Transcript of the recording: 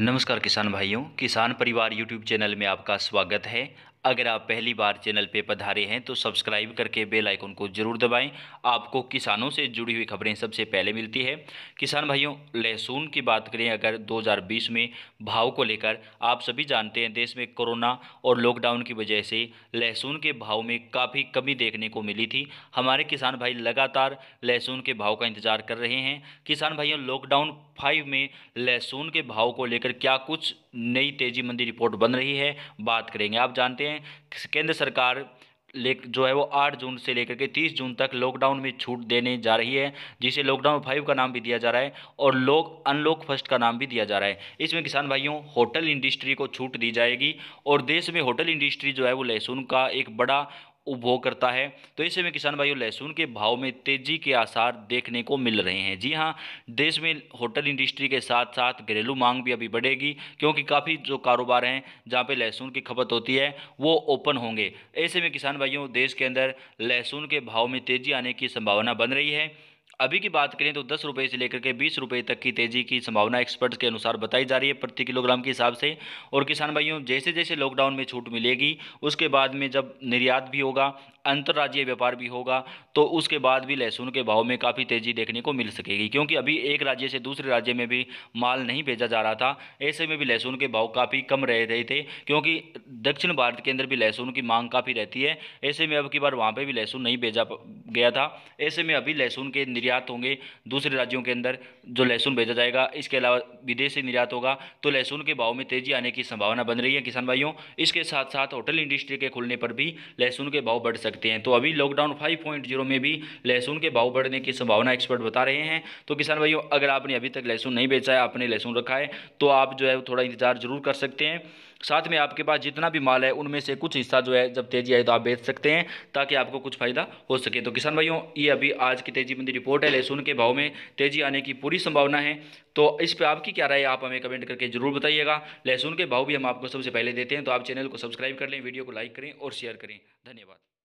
नमस्कार किसान भाइयों किसान परिवार यूट्यूब चैनल में आपका स्वागत है अगर आप पहली बार चैनल पे पधारे हैं तो सब्सक्राइब करके बेल आइकन को जरूर दबाएं आपको किसानों से जुड़ी हुई खबरें सबसे पहले मिलती है किसान भाइयों लहसुन की बात करें अगर 2020 में भाव को लेकर आप सभी जानते हैं देश में कोरोना और लॉकडाउन की वजह से लहसुन के भाव में काफ़ी कमी देखने को मिली थी हमारे किसान भाई लगातार लहसुन के भाव का इंतजार कर रहे हैं किसान भाइयों लॉकडाउन फाइव में लहसुन के भाव को लेकर क्या कुछ नई तेजी मंदी रिपोर्ट बन रही है बात करेंगे आप जानते हैं केंद्र सरकार ले जो है वो 8 जून से लेकर के 30 जून तक लॉकडाउन में छूट देने जा रही है जिसे लॉकडाउन फाइव का नाम भी दिया जा रहा है और लोक अनलॉक फर्स्ट का नाम भी दिया जा रहा है इसमें किसान भाइयों होटल इंडस्ट्री को छूट दी जाएगी और देश में होटल इंडस्ट्री जो है वो लहसुन का एक बड़ा उपभोग करता है तो ऐसे में किसान भाइयों लहसुन के भाव में तेजी के आसार देखने को मिल रहे हैं जी हाँ देश में होटल इंडस्ट्री के साथ साथ घरेलू मांग भी अभी बढ़ेगी क्योंकि काफ़ी जो कारोबार हैं जहाँ पे लहसुन की खपत होती है वो ओपन होंगे ऐसे में किसान भाइयों देश के अंदर लहसुन के भाव में तेजी आने की संभावना बन रही है अभी की बात करें तो दस रुपये से लेकर के बीस रुपये तक की तेज़ी की संभावना एक्सपर्ट्स के अनुसार बताई जा रही है प्रति किलोग्राम के हिसाब से और किसान भाइयों जैसे जैसे लॉकडाउन में छूट मिलेगी उसके बाद में जब निर्यात भी होगा अंतर्राज्यीय व्यापार भी होगा तो उसके बाद भी लहसुन के भाव में काफ़ी तेज़ी देखने को मिल सकेगी क्योंकि अभी एक राज्य से दूसरे राज्य में भी माल नहीं भेजा जा रहा था ऐसे में भी लहसुन के भाव काफ़ी कम रह रहे थे क्योंकि दक्षिण भारत के अंदर भी लहसुन की मांग काफ़ी रहती है ऐसे में अब की बार वहाँ पे भी लहसुन नहीं भेजा गया था ऐसे में अभी लहसुन के निर्यात होंगे दूसरे राज्यों के अंदर जो लहसुन भेजा जाएगा इसके अलावा विदेश से निर्यात होगा तो लहसुन के भाव में तेजी आने की संभावना बन रही है किसान भाइयों इसके साथ साथ होटल इंडस्ट्री के खुलने पर भी लहसुन के भाव बढ़ सकते हैं तो अभी लॉकडाउन फाइव में भी लहसुन के भाव बढ़ने की संभावना एक्सपर्ट बता रहे हैं तो किसान भाइयों अगर आपने अभी तक लहसुन नहीं बेचा है आपने लहसुन रखा है तो आप जो है थोड़ा इंतजार जरूर कर सकते हैं साथ में आपके पास जितना भी माल है उनमें से कुछ हिस्सा जो है जब तेजी आए तो आप बेच सकते हैं ताकि आपको कुछ फायदा हो सके तो किसान भाइयों ये अभी आज की तेजी मंदी रिपोर्ट है लहसुन के भाव में तेजी आने की पूरी संभावना है तो इस पर आपकी क्या राय आप हमें कमेंट करके जरूर बताइएगा लहसुन के भाव भी हम आपको सबसे पहले देते हैं तो आप चैनल को सब्सक्राइब कर लें वीडियो को लाइक करें और शेयर करें धन्यवाद